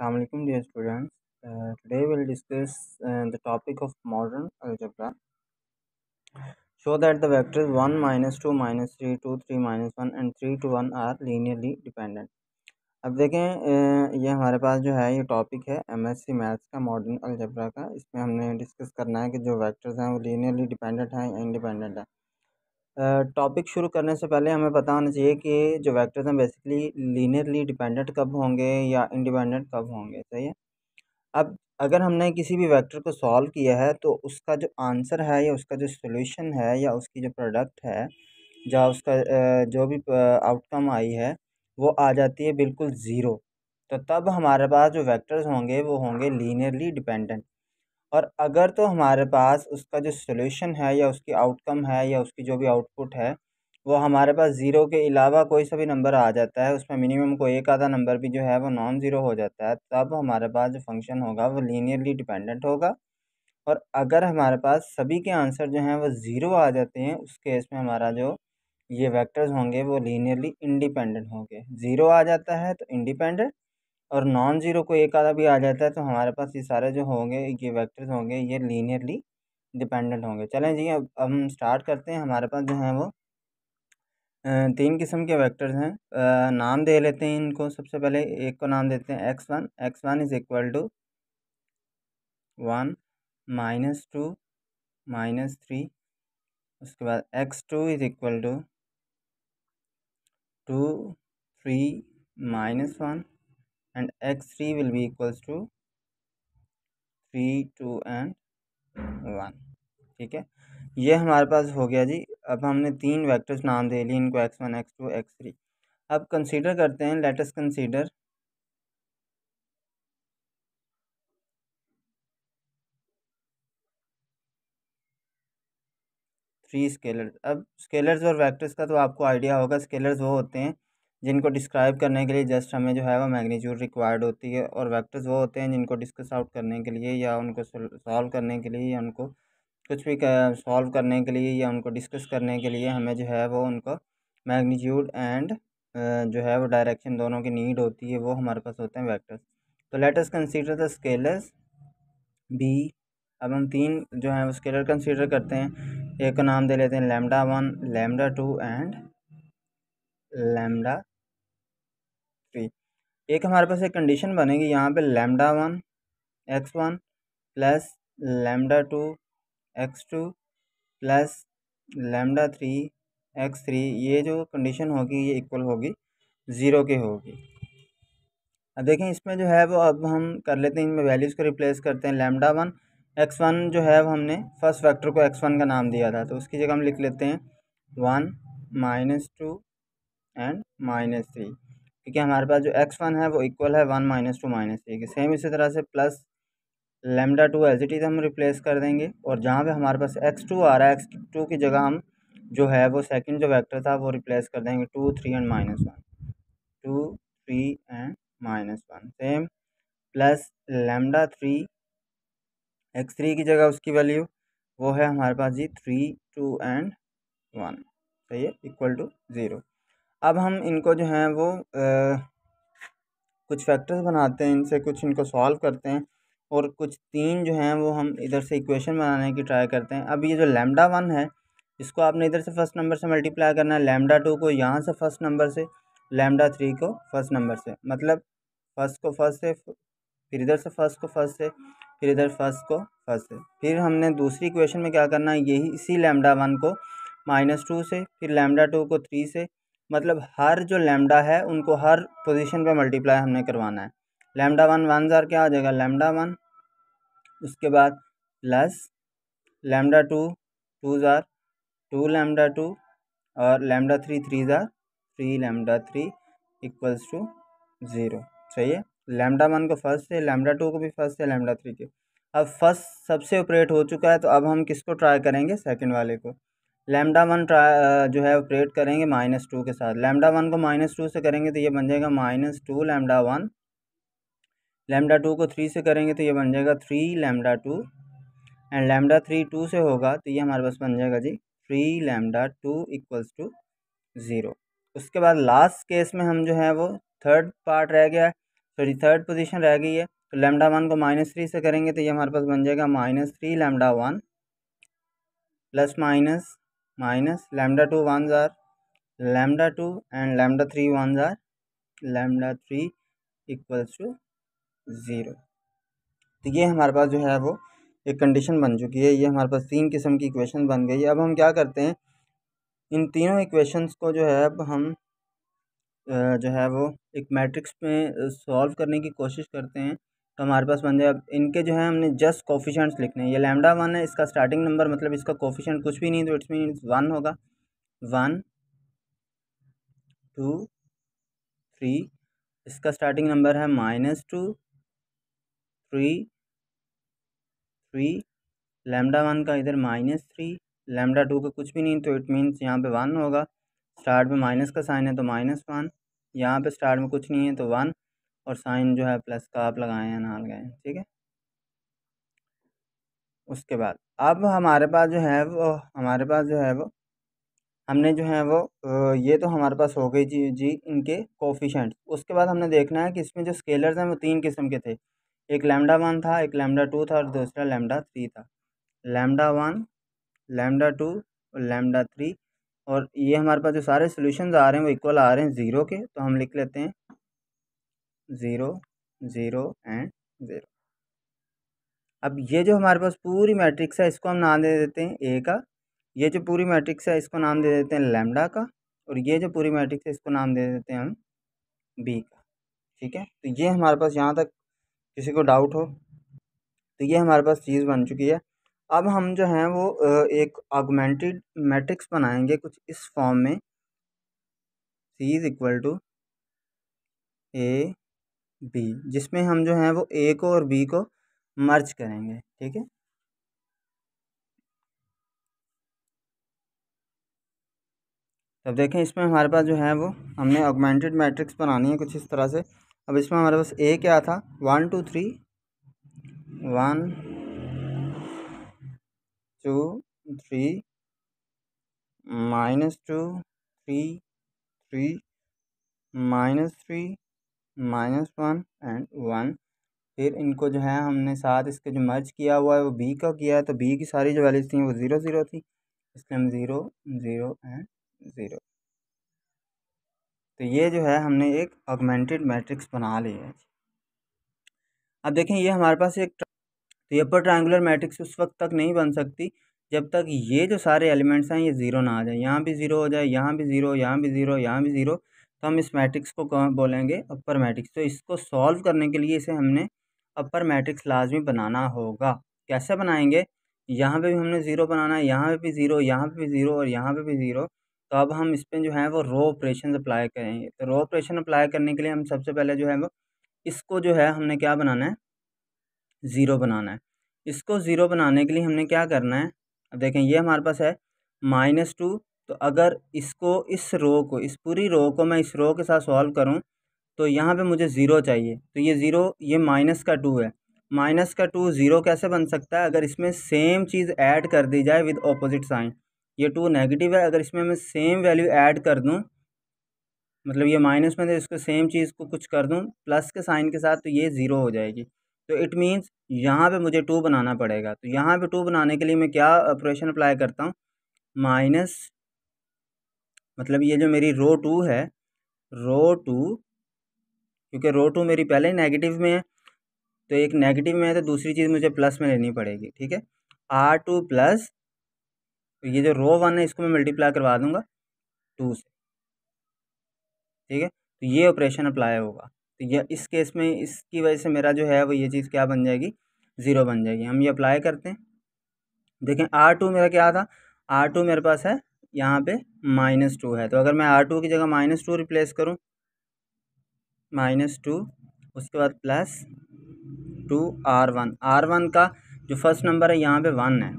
Assalamualaikum dear students. Uh, today we will discuss uh, the topic of modern algebra. Show that the vectors one minus two minus three two three minus one and three to one are linearly dependent. अब देखें ये हमारे पास जो है ये topic है M S C maths का modern algebra का इसमें हमने डिस्कस करना है कि जो वैक्टर्स हैं वो लीनियरली डिपेंडेंट हैं या इंडिपेंडेंट हैं टॉपिक शुरू करने से पहले हमें पता होना चाहिए कि जो वैक्टर्स हैं बेसिकली लीनियरली डिपेंडेंट कब होंगे या इंडिपेंडेंट कब होंगे सही है अब अगर हमने किसी भी वैक्टर को सॉल्व किया है तो उसका जो आंसर है या उसका जो सोल्यूशन है या उसकी जो प्रोडक्ट है या उसका जो भी आउटकम आई है वो आ जाती है बिल्कुल ज़ीरो तो तब हमारे पास जो वैक्टर्स होंगे वो होंगे लीनियरली डिपेंडेंट और अगर तो हमारे पास उसका जो सोल्यूशन है या उसकी आउटकम है या उसकी जो भी आउटपुट है वो हमारे पास ज़ीरो के अलावा कोई सा भी नंबर आ जाता है उसमें मिनिमम कोई एक आधा नंबर भी जो है वो नॉन ज़ीरो हो जाता है तब हमारे पास जो फंक्शन होगा वो लीनियरली डिपेंडेंट होगा और अगर हमारे पास सभी के आंसर जो हैं वो ज़ीरो आ जाते हैं उस केस में हमारा जो ये वेक्टर्स होंगे वो लीनियरली इंडिपेंडेंट होंगे ज़ीरो आ जाता है तो इंडिपेंडेंट और नॉन ज़ीरो को एक आधा भी आ जाता है तो हमारे पास ये सारे जो होंगे ये वैक्टर्स होंगे ये लीनियरली डिपेंडेंट होंगे चलें जी अब हम स्टार्ट करते हैं हमारे पास जो हैं वो तीन किस्म के वेक्टर्स हैं नाम दे लेते हैं इनको सबसे पहले एक को नाम देते हैं x one x one is equal to one minus two minus three उसके बाद x two is equal to two three minus one and x3 will be equals to 3 2 and one ठीक है ये हमारे पास हो गया जी अब हमने तीन वेक्टर्स नाम दे लिए इनको x one x two x three अब कंसीडर करते हैं लेटस कंसीडर थ्री स्केलर्स अब स्केलर्स और वेक्टर्स का तो आपको आइडिया होगा स्केलर्स वो होते हैं जिनको डिस्क्राइब करने के लिए जस्ट हमें जो है वो मैग्नीट्यूड रिक्वायर्ड होती है और वेक्टर्स वो होते हैं जिनको डिस्कस आउट करने के लिए या उनको सॉल्व करने के लिए या उनको कुछ भी सॉल्व करने के लिए या उनको डिस्कस करने के लिए हमें जो है वो उनको मैग्नीट्यूड एंड जो है वो डायरेक्शन दोनों की नीड होती है वो हमारे पास होते हैं वैक्टर्स तो let's consider the scalars B अब हम तीन जो है वो स्केलर कंसीडर करते हैं एक का नाम दे लेते हैं lambda one lambda two and lambda एक हमारे पास एक कंडीशन बनेगी यहाँ पे lambda one x one plus lambda two x two plus lambda three x three ये जो कंडीशन होगी ये इक्वल होगी ज़ीरो के होगी अब देखें इसमें जो है वो अब हम कर लेते हैं इनमें वैल्यूज़ को रिप्लेस करते हैं लेमडा वन एक्स वन जो है वो हमने फर्स्ट फैक्टर को एक्स वन का नाम दिया था तो उसकी जगह हम लिख लेते हैं one minus two and minus three क्योंकि हमारे पास जो एक्स वन है वो इक्वल है one minus two minus three की सेम इसी तरह से plus lambda two as it is हम रिप्लेस कर देंगे और जहाँ पे हमारे पास एक्स टू आ रहा है एक्स टू की जगह हम जो है वो सेकंड जो वेक्टर था वो रिप्लेस कर देंगे two three and minus one two three and minus one same plus lambda three x three की जगह उसकी वैल्यू वो है हमारे पास जी थ्री टू एंड वन सही है इक्वल टू ज़ीरो अब हम इनको जो हैं वो आ, कुछ फैक्टर्स बनाते हैं इनसे कुछ इनको सॉल्व करते हैं और कुछ तीन जो हैं वो हम इधर से इक्वेशन बनाने की ट्राई करते हैं अब ये जो लैमडा वन है इसको आपने इधर से फर्स्ट नंबर से मल्टीप्लाई करना है लैमडा टू को यहाँ से फर्स्ट नंबर से लैमडा थ्री को फर्स्ट नंबर से मतलब फर्स्ट को फर्स्ट से फिर इधर से फर्स्ट को फर्स्ट से फिर इधर फर्स्ट को फर्स्ट से फिर हमने दूसरी इक्वेशन में क्या करना है यही इसी लैमडा वन को माइनस टू से फिर लैमडा टू को थ्री से मतलब हर जो लेमडा है उनको हर पोजीशन पे मल्टीप्लाई हमने करवाना है लेमडा वन वन जार क्या आ जाएगा लेमडा वन उसके बाद plus lambda two two are two lambda two और lambda three three are three lambda three equals to zero चाहिए लेमडा वन को फर्स्ट है लेमडा टू को भी फर्स्ट है लेमडा थ्री के अब फर्स्ट सबसे ऑपरेट हो चुका है तो अब हम किसको ट्राई करेंगे सेकेंड वाले को लैमडा वन जो है ऑपरेट करेंगे माइनस टू के साथ लैमडा वन को माइनस टू से करेंगे तो ये बन जाएगा minus two lambda one lambda two को थ्री से करेंगे तो ये बन जाएगा three lambda two and lambda three two से होगा तो ये हमारे पास बन जाएगा जी three lambda two equals to zero उसके बाद लास्ट केस में हम जो है वो थर्ड पार्ट रह गया सॉरी थर्ड पोजिशन रह गई है तो लेमडा वन को माइनस थ्री से करेंगे तो ये हमारे पास बन जाएगा minus three lambda one plus minus minus lambda two one are lambda two and lambda three one are lambda three equals to zero तो ये हमारे पास जो है वो एक कंडीशन बन चुकी है ये हमारे पास तीन किस्म की इक्वेशन बन गई है अब हम क्या करते हैं इन तीनों इक्वेशंस को जो है अब हम जो है वो एक मैट्रिक्स में सॉल्व करने की कोशिश करते हैं तो हमारे पास बन जाएगा इनके जो है हमने जस्ट कोफिशेंट्स लिखने हैं ये लैमडा वन है इसका स्टार्टिंग नंबर मतलब इसका कोफिशेंट कुछ भी नहीं तो इट्स मीन वन होगा वन टू थ्री इसका स्टार्टिंग नंबर है minus two three three lambda one का इधर माइनस थ्री लैमडा टू का कुछ भी नहीं तो इट मीन्स यहाँ पे वन होगा स्टार्ट में माइनस का साइन है तो माइनस वन यहाँ पे स्टार्ट में कुछ नहीं है तो वन और साइन जो है प्लस का आप लगाएं या ना लगाएं ठीक है उसके बाद अब हमारे पास जो है वो हमारे पास जो है वो हमने जो है वो ये तो हमारे पास हो गई जी जी इनके कोफिशेंट उसके बाद हमने देखना है कि इसमें जो स्केलर्स हैं वो तीन किस्म के थे एक लैमडा वन था एक लैमडा टू था और दूसरा लैमडा थ्री था लैमडा वन लैमडा टू और लैमडा थ्री और ये हमारे पास जो सारे सोल्यूशन आ रहे हैं वो इक्वल आ रहे हैं ज़ीरो के तो हम लिख लेते हैं ज़ीरो ज़ीरो एंड ज़ीरो अब ये जो हमारे पास पूरी मैट्रिक्स है इसको हम नाम दे देते हैं ए का ये जो पूरी मैट्रिक्स है इसको नाम दे देते हैं लैमडा का और ये जो पूरी मैट्रिक्स है इसको नाम दे देते हैं हम बी का ठीक है तो ये हमारे पास यहाँ तक किसी को डाउट हो तो ये हमारे पास चीज़ बन चुकी है अब हम जो हैं वो एक ऑगमेंटेड मैट्रिक्स बनाएंगे कुछ इस फॉर्म में C is equal to A B जिसमें हम जो हैं वो ए को और बी को मर्ज करेंगे ठीक है तब देखें इसमें हमारे पास जो है वो हमने ऑगमेंटेड मैट्रिक्स बनानी है कुछ इस तरह से अब इसमें हमारे पास ए क्या था one two three one two three minus two three three minus three minus one and one फिर इनको जो है हमने साथ इसके जो मर्ज किया हुआ है वो बी का किया है तो बी की सारी जो वैल्यूज थी वो ज़ीरो ज़ीरो थी इसलिए हम ज़ीरो ज़ीरो एंड ज़ीरो तो ये जो है हमने एक ऑगमेंटेड मैट्रिक्स बना लिया है अब देखें ये हमारे पास एक तो ये पर ट्राइंगुलर मैट्रिक्स उस वक्त तक नहीं बन सकती जब तक ये जो सारे एलिमेंट्स हैं ये ज़ीरो ना आ जाए यहाँ भी ज़ीरो हो जाए यहाँ भी ज़ीरो यहाँ भी ज़ीरो यहाँ भी ज़ीरो तो हम इस मैट्रिक्स को बोलेंगे अपर मैट्रिक्स तो इसको सॉल्व करने के लिए इसे हमने अपर मैट्रिक्स लाजमी बनाना होगा कैसे बनाएंगे यहाँ पे भी हमने ज़ीरो बनाना है यहाँ पे भी ज़ीरो यहाँ पे भी ज़ीरो और यहाँ पे भी ज़ीरो तो अब हम इस पर जो है वो रो ऑपरेशन अप्लाई करेंगे तो रो ऑपरेशन अप्लाई करने के लिए हम सबसे पहले जो है वो इसको जो है हमने क्या बनाना है ज़ीरो बनाना है इसको ज़ीरो बनाने के लिए हमने क्या करना है अब देखें ये हमारे पास है माइनस टू तो अगर इसको इस रो को इस पूरी रो को मैं इस रो के साथ सॉल्व करूँ तो यहाँ पे मुझे ज़ीरो चाहिए तो ये ज़ीरो ये माइनस का टू है माइनस का टू ज़ीरो कैसे बन सकता है अगर इसमें सेम चीज़ ऐड कर दी जाए विद ऑपोजिट साइन ये टू नेगेटिव है अगर इसमें मैं सेम वैल्यू ऐड कर दूँ मतलब ये माइनस में तो इसको सेम चीज़ को कुछ कर दूँ प्लस के साइन के साथ तो ये ज़ीरो हो जाएगी तो इट मीन्स यहाँ पे मुझे टू बनाना पड़ेगा तो यहाँ पे टू बनाने के लिए मैं क्या ऑपरेशन अप्लाई करता हूँ माइनस मतलब ये जो मेरी रो टू है रो टू क्योंकि रो टू मेरी पहले ही नेगेटिव में है तो एक नेगेटिव में है तो दूसरी चीज़ मुझे प्लस में लेनी पड़ेगी ठीक है आर टू प्लस तो ये जो रो वन है इसको मैं मल्टीप्लाई करवा दूंगा टू से ठीक है तो ये ऑपरेशन अप्लाई होगा तो यह इस केस में इसकी वजह से मेरा जो है वो ये चीज़ क्या बन जाएगी ज़ीरो बन जाएगी हम ये अप्लाई करते हैं देखें आर टू मेरा क्या था आर टू मेरे पास है यहाँ पे माइनस टू है तो अगर मैं आर टू की जगह माइनस टू रिप्लेस करूँ माइनस टू उसके बाद plus two R one R one का जो फर्स्ट नंबर है यहाँ पे वन है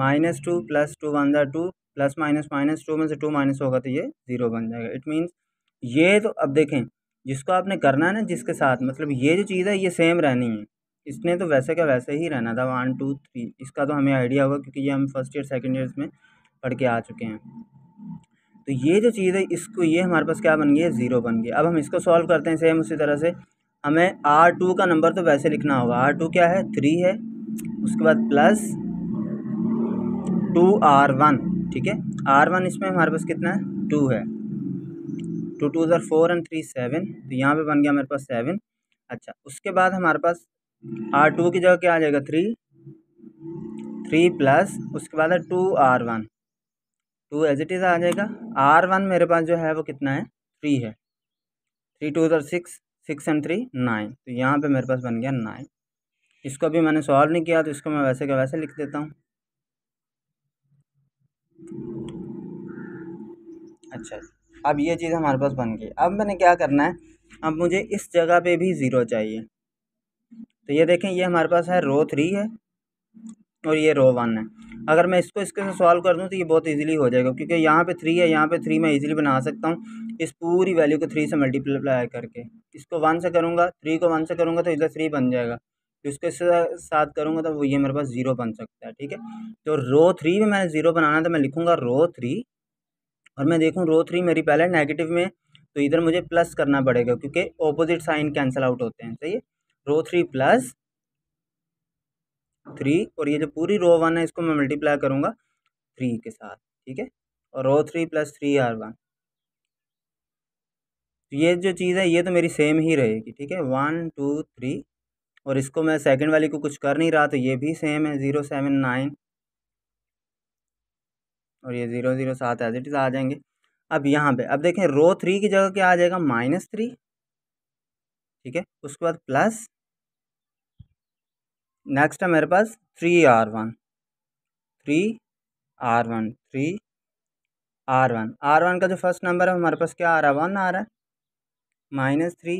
minus two plus two one are two plus minus minus two में से टू माइनस होगा तो ये ज़ीरो बन जाएगा इट मीन्स ये तो अब देखें जिसको आपने करना है ना जिसके साथ मतलब ये जो चीज़ है ये सेम रहनी है इसने तो वैसे का वैसे ही रहना था वन टू थ्री इसका तो हमें आइडिया होगा क्योंकि ये हम फर्स्ट ईयर सेकेंड ईयर में पढ़ के आ चुके हैं तो ये जो चीज़ है इसको ये हमारे पास क्या बन गया ज़ीरो बन गया अब हम इसको सॉल्व करते हैं सेम उसी तरह से हमें आर टू का नंबर तो वैसे लिखना होगा आर टू क्या है थ्री है उसके बाद प्लस टू आर वन ठीक है आर वन इसमें हमारे पास कितना है टू है two two are four and three seven तो यहाँ पे बन गया हमारे पास सेवन अच्छा उसके बाद हमारे पास आर टू की जगह क्या आ जाएगा थ्री थ्री प्लस उसके बाद है two R one two as it is आ जाएगा आर वन मेरे पास जो है वो कितना है थ्री है three two are six six and three nine तो यहाँ पे मेरे पास बन गया नाइन इसको अभी मैंने सॉल्व नहीं किया तो इसको मैं वैसे का वैसे लिख देता हूँ अच्छा अब ये चीज़ हमारे पास बन गई अब मैंने क्या करना है अब मुझे इस जगह पे भी ज़ीरो चाहिए तो ये देखें ये हमारे पास है रो थ्री है और ये रो वन है अगर मैं इसको इसके से सॉल्व कर दूँ तो ये बहुत इजीली हो जाएगा क्योंकि यहाँ पे थ्री है यहाँ पे थ्री मैं इजीली बना सकता हूँ इस पूरी वैल्यू को थ्री से मल्टीप्लाई करके इसको वन से करूँगा थ्री को वन से करूँगा तो इधर थ्री बन जाएगा इसके साथ करूँगा तो वो ये मेरे पास ज़ीरो बन सकता है ठीक है तो रो थ्री में मैंने ज़ीरो बनाना था तो मैं लिखूँगा रो थ्री और मैं देखूँ रो थ्री मेरी पहले नेगेटिव में तो इधर मुझे प्लस करना पड़ेगा क्योंकि ऑपोजिट साइन कैंसिल आउट होते हैं सही है रो थ्री प्लस थ्री और ये जो पूरी रो वन है इसको मैं मल्टीप्लाई करूँगा थ्री के साथ ठीक है और row three plus three R one तो ये जो चीज़ है ये तो मेरी सेम ही रहेगी ठीक है वन टू थ्री और इसको मैं सेकंड वाली को कुछ कर नहीं रहा तो ये भी सेम है ज़ीरो सेवन नाइन और ये ज़ीरो ज़ीरो सात एज इट इज़ आ जाएंगे अब यहाँ पे अब देखें रो थ्री की जगह क्या आ जाएगा माइनस थ्री ठीक है उसके बाद प्लस नेक्स्ट है मेरे पास three R one three R one three R one R one का जो फर्स्ट नंबर है हमारे पास क्या आ रहा है वन आ रहा है minus three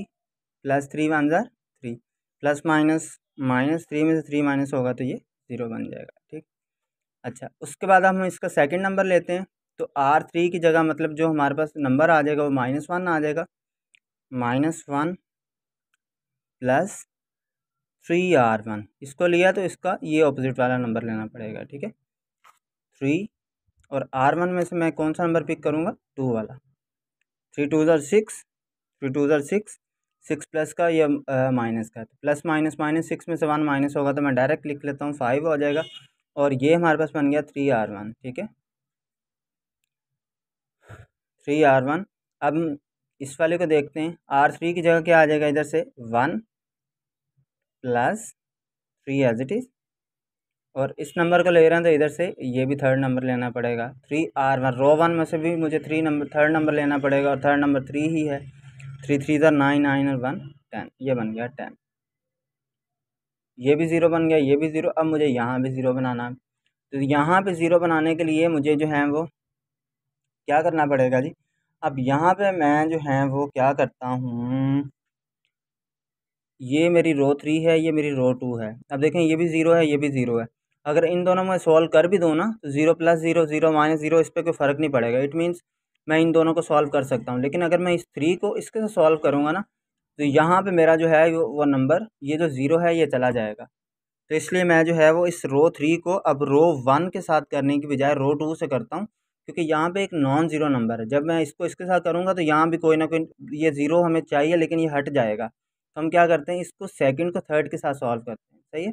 plus three one are three plus minus minus three में से थ्री माइनस होगा तो ये ज़ीरो बन जाएगा ठीक अच्छा उसके बाद हम इसका सेकंड नंबर लेते हैं तो आर थ्री की जगह मतलब जो हमारे पास नंबर आ जाएगा वो माइनस वन आ जाएगा minus one plus three R one इसको लिया तो इसका ये ऑपोजिट वाला नंबर लेना पड़ेगा ठीक है थ्री और आर वन में से मैं कौन सा नंबर पिक करूँगा टू वाला three two are six three two are six six plus का या माइनस का तो प्लस माइनस माइनस सिक्स में से वन माइनस होगा तो मैं डायरेक्ट लिख लेता हूँ फाइव हो जाएगा और ये हमारे पास बन गया थ्री आर वन ठीक है थ्री आर वन अब इस वाले को देखते हैं आर थ्री की जगह क्या आ जाएगा इधर से one plus three as it is और इस नंबर को ले रहे हैं तो इधर से ये भी थर्ड नंबर लेना पड़ेगा three R one row one में से भी मुझे थ्री नंबर थर्ड नंबर लेना पड़ेगा और थर्ड नंबर थ्री ही है थ्री थ्री था नाइन नाइन और वन टेन ये बन गया टेन ये भी ज़ीरो बन गया ये भी ज़ीरो अब मुझे यहाँ भी ज़ीरो बनाना है तो यहाँ पे ज़ीरो बनाने के लिए मुझे जो है वो क्या करना पड़ेगा जी अब यहाँ पे मैं जो है वो क्या करता हूँ ये मेरी रो थ्री है ये मेरी रो टू है अब देखें ये भी ज़ीरो है ये भी ज़ीरो है अगर इन दोनों में सॉल्व कर भी दूँ ना तो zero plus zero zero minus zero इस पर कोई फ़र्क नहीं पड़ेगा इट मीन्स मैं इन दोनों को सॉल्व कर सकता हूँ लेकिन अगर मैं इस थ्री को इसके साथ सॉल्व करूँगा ना तो यहाँ पे मेरा जो है वो नंबर ये जो ज़ीरो है ये चला जाएगा तो इसलिए मैं जो है वो इस रो थ्री को अब रो वन के साथ करने की बजाय रो टू से करता हूँ क्योंकि यहाँ पे एक नॉन ज़ीरो नंबर है जब मैं इसको इसके साथ करूँगा तो यहाँ भी कोई ना कोई ये ज़ीरो हमें चाहिए लेकिन ये हट जाएगा तो हम क्या करते हैं इसको सेकंड को थर्ड के साथ सॉल्व करते हैं सही है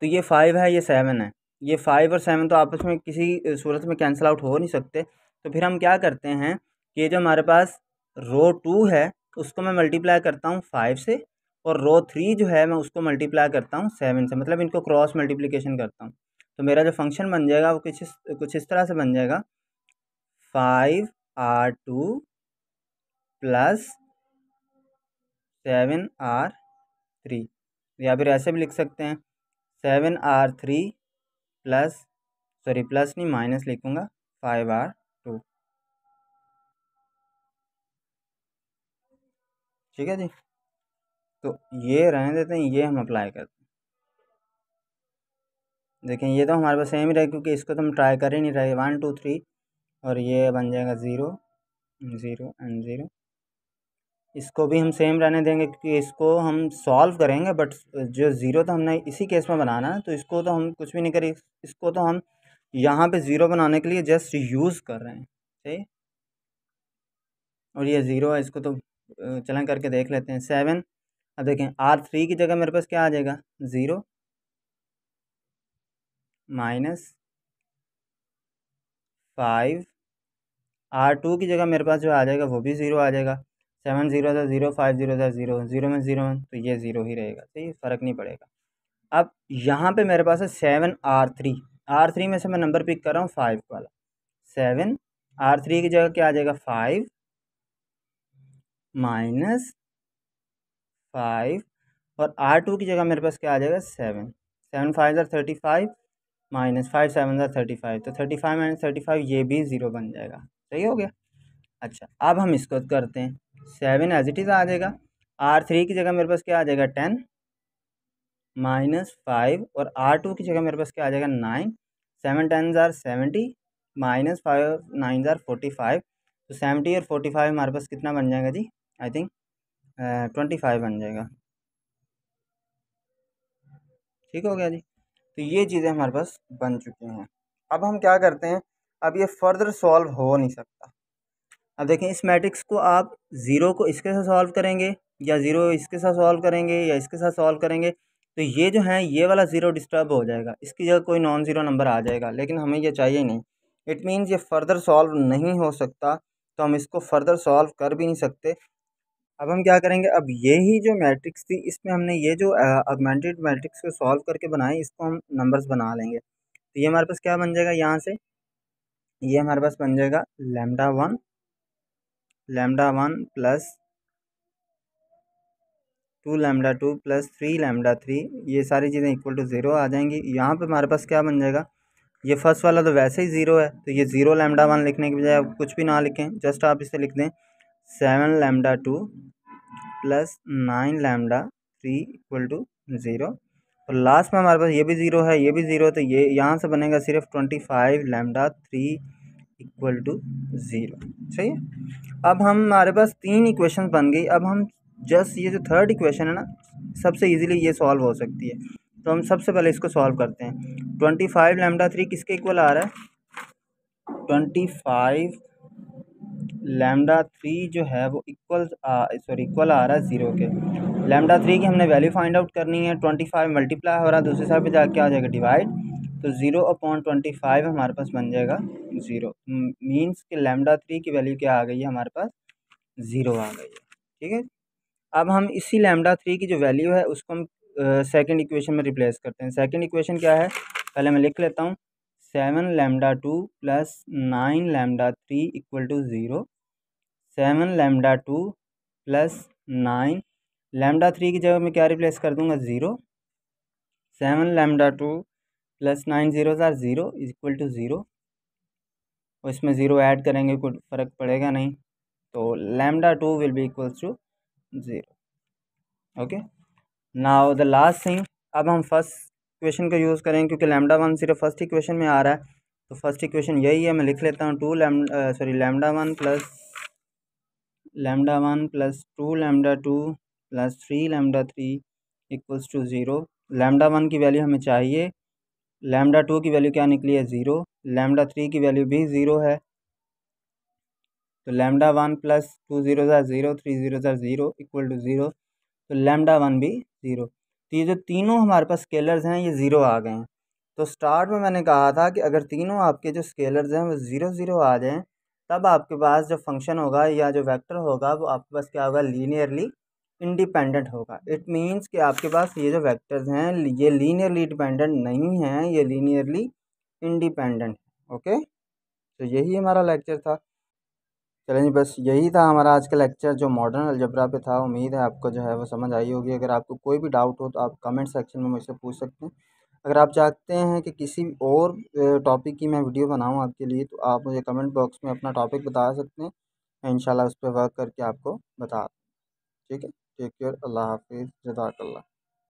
तो ये फाइव है ये सेवन है ये फाइव और सेवन तो आपस में किसी सूरत में कैंसिल आउट हो नहीं सकते तो फिर हम क्या करते हैं कि जो हमारे पास रो टू है उसको मैं मल्टीप्लाई करता हूँ फाइव से और रो थ्री जो है मैं उसको मल्टीप्लाई करता हूँ सेवन से मतलब इनको क्रॉस मल्टीप्लीकेशन करता हूँ तो मेरा जो फंक्शन बन जाएगा वो कुछ इस कुछ इस तरह से बन जाएगा five R two plus seven R three या फिर ऐसे भी लिख सकते हैं seven R three plus sorry plus नहीं माइनस लिखूँगा फाइव आर टू ठीक है जी तो ये रहने देते हैं ये हम अप्लाई करते हैं देखें ये तो हमारे पास सेम ही रहे क्योंकि इसको तो हम ट्राई कर ही नहीं रहे वन टू थ्री और ये बन जाएगा ज़ीरो ज़ीरो एंड ज़ीरो इसको भी हम सेम रहने देंगे क्योंकि इसको हम सॉल्व करेंगे बट जो ज़ीरो तो हमने इसी केस में बनाना है तो इसको तो हम कुछ भी नहीं करें इसको तो हम यहाँ पे ज़ीरो बनाने के लिए जस्ट यूज़ कर रहे हैं सही और ये ज़ीरो है इसको तो चलन करके देख लेते हैं सेवन अब देखें आर थ्री की जगह मेरे पास क्या आ जाएगा zero minus five R two की जगह मेरे पास जो आ जाएगा वो भी ज़ीरो आ जाएगा सेवन ज़ीरो था ज़ीरो फाइव ज़ीरो था ज़ीरो ज़ीरो में ज़ीरो वन तो ये ज़ीरो ही रहेगा सही तो फ़र्क नहीं पड़ेगा अब यहाँ पे मेरे पास है seven R three R three में से मैं नंबर पिक कर रहा हूँ फाइव वाला सेवन आर थ्री की जगह क्या आ जाएगा फाइव माइनस फाइव और आर टू की जगह मेरे पास क्या आ जाएगा seven seven five are thirty five minus five seven are thirty five तो thirty five minus thirty five ये भी ज़ीरो बन जाएगा सही हो गया अच्छा अब हम इसको करते हैं सेवन एज इट इज़ आ जाएगा आर थ्री की जगह मेरे पास क्या आ जाएगा टेन माइनस फाइव और आर टू की जगह मेरे पास क्या आ जाएगा nine seven ten are seventy minus five nine are forty five तो सेवेंटी और फोर्टी फाइव हमारे पास कितना बन जाएगा जी आई थिंक ट्वेंटी फाइव बन जाएगा ठीक हो गया जी तो ये चीज़ें हमारे पास बन चुकी हैं अब हम क्या करते हैं अब ये फर्दर सॉल्व हो नहीं सकता अब देखें इस मैट्रिक्स को आप ज़ीरो को इसके साथ सॉल्व करेंगे या ज़ीरो इसके साथ सॉल्व करेंगे या इसके साथ सॉल्व करेंगे तो ये जो है ये वाला ज़ीरो डिस्टर्ब हो जाएगा इसकी जगह कोई नॉन ज़ीरो नंबर आ जाएगा लेकिन हमें ये चाहिए नहीं इट मीन्स ये फर्दर सॉल्व नहीं हो सकता तो हम इसको फर्दर सॉल्व कर भी नहीं सकते अब हम क्या करेंगे अब यही जो मैट्रिक्स थी इसमें हमने ये जो अगमेंटेड मैट्रिक्स को सॉल्व करके बनाई इसको हम नंबर्स बना लेंगे तो ये हमारे पास क्या बन जाएगा यहाँ से ये हमारे पास बन जाएगा lambda one lambda one plus two lambda two plus three lambda three ये सारी चीज़ें इक्वल टू ज़ीरो आ जाएंगी यहाँ पे हमारे पास क्या बन जाएगा ये फर्स्ट वाला तो वैसे ही ज़ीरो है तो ये ज़ीरो लैमडा वन लिखने के बजाय कुछ भी ना लिखें जस्ट आप इसे लिख दें seven lambda two plus nine lambda three equal to zero और लास्ट में हमारे पास ये भी ज़ीरो है ये भी ज़ीरो तो ये यहाँ से बनेगा सिर्फ twenty five lambda three equal to zero सही है अब हम हमारे पास तीन इक्वेशन बन गई अब हम जस्ट ये जो थर्ड इक्वेशन है ना सबसे इजीली ये सॉल्व हो सकती है तो हम सबसे पहले इसको सॉल्व करते हैं ट्वेंटी फाइव लेमडा थ्री किसके इक्वल आ रहा है ट्वेंटी फाइव लेमडा थ्री जो है वो इक्वल सॉरी इक्वल आ रहा है ज़ीरो के लेमडा थ्री की हमने वैल्यू फाइंड आउट करनी है ट्वेंटी फाइव मल्टीप्लाई हो रहा है दूसरे साइड पर जाके आ जाएगा डिवाइड तो ज़ीरो अपॉन ट्वेंटी फाइव हमारे पास बन जाएगा ज़ीरो मीन्स कि लेमडा थ्री की वैल्यू क्या आ गई है हमारे पास ज़ीरो आ गई है ठीक है अब हम इसी लेमडा थ्री की जो वैल्यू है उसको हम सेकेंड इक्वेशन में रिप्लेस करते हैं सेकेंड इक्वेशन क्या है पहले मैं लिख लेता हूँ seven lambda two plus nine lambda three equal to zero seven lambda two plus nine lambda three की जगह मैं क्या रिप्लेस कर दूंगा zero seven lambda two plus nine zeros are zero equal to zero और इसमें ज़ीरो ऐड करेंगे कुछ फ़र्क पड़ेगा नहीं तो lambda two will be equals to zero okay now the last thing अब हम फर्स्ट इक्वेशन का यूज़ करेंगे क्योंकि लैमडा वन सिर्फ फर्स्ट इक्वेशन में आ रहा है तो फर्स्ट इक्वेशन यही है मैं लिख लेता हूँ two lam sorry lambda one plus lambda one plus two lambda two plus three lambda three equals to zero lambda one की वैल्यू हमें चाहिए लैमडा टू की वैल्यू क्या निकली है ज़ीरो लैमडा थ्री की वैल्यू भी ज़ीरो है तो lambda one plus two zero are zero three zero are zero equal to zero तो लैमडा वन भी ज़ीरो तो ये जो तीनों हमारे पास स्केलर्स हैं ये ज़ीरो आ गए हैं तो स्टार्ट में मैंने कहा था कि अगर तीनों आपके जो स्केलर्स हैं वो ज़ीरो ज़ीरो आ जाएँ तब आपके पास जो फंक्शन होगा या जो वैक्टर होगा वो आपके पास क्या होगा लीनियरली इंडिपेंडेंट होगा इट मीन्स कि आपके पास ये जो वेक्टर्स हैं ये लीनियरली डिपेंडेंट नहीं है ये लीनियरली इंडिपेंडेंट ओके तो यही हमारा लेक्चर था चलें जी बस यही था हमारा आज का लेक्चर जो मॉडर्न अलजबरा पे था उम्मीद है आपको जो है वो समझ आई होगी अगर आपको कोई भी डाउट हो तो आप कमेंट सेक्शन में मुझसे पूछ सकते हैं अगर आप चाहते हैं कि किसी और टॉपिक की मैं वीडियो बनाऊँ आपके लिए तो आप मुझे कमेंट बॉक्स में अपना टॉपिक बता सकते हैं इन उस पर वर्क करके आपको बता ठीक है टेक केयर अल्लाह हाफिज़ जज़ाकल्ला